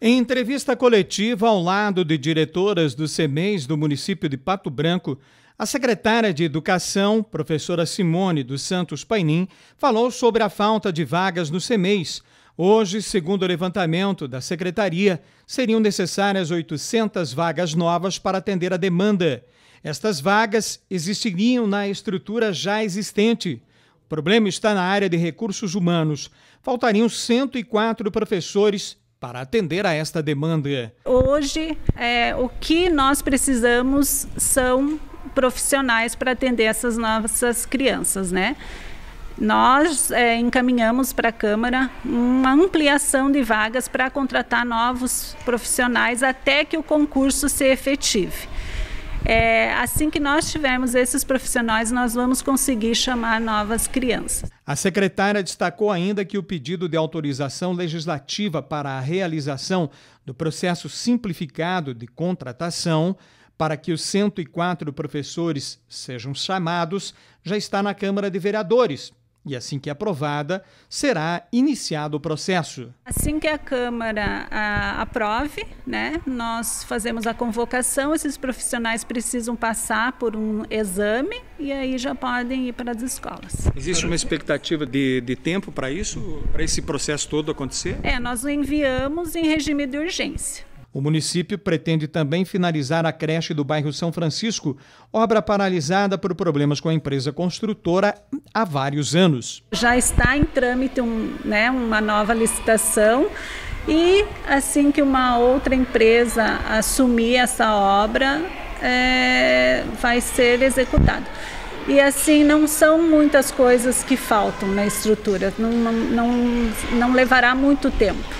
Em entrevista coletiva ao lado de diretoras do CEMEIS do município de Pato Branco, a secretária de Educação, professora Simone dos Santos Painim, falou sobre a falta de vagas no CEMEIS. Hoje, segundo o levantamento da secretaria, seriam necessárias 800 vagas novas para atender a demanda. Estas vagas existiriam na estrutura já existente. O problema está na área de recursos humanos. Faltariam 104 professores para atender a esta demanda. Hoje, é, o que nós precisamos são profissionais para atender essas nossas crianças, né? Nós é, encaminhamos para a Câmara uma ampliação de vagas para contratar novos profissionais até que o concurso se efetive. É, assim que nós tivermos esses profissionais, nós vamos conseguir chamar novas crianças. A secretária destacou ainda que o pedido de autorização legislativa para a realização do processo simplificado de contratação para que os 104 professores sejam chamados já está na Câmara de Vereadores e assim que aprovada, será iniciado o processo. Assim que a Câmara a, aprove, né, nós fazemos a convocação, esses profissionais precisam passar por um exame e aí já podem ir para as escolas. Existe uma expectativa de, de tempo para isso, para esse processo todo acontecer? É, nós enviamos em regime de urgência. O município pretende também finalizar a creche do bairro São Francisco, obra paralisada por problemas com a empresa construtora há vários anos. Já está em trâmite um, né, uma nova licitação. E assim que uma outra empresa assumir essa obra, é, vai ser executado. E assim, não são muitas coisas que faltam na estrutura, não, não, não levará muito tempo.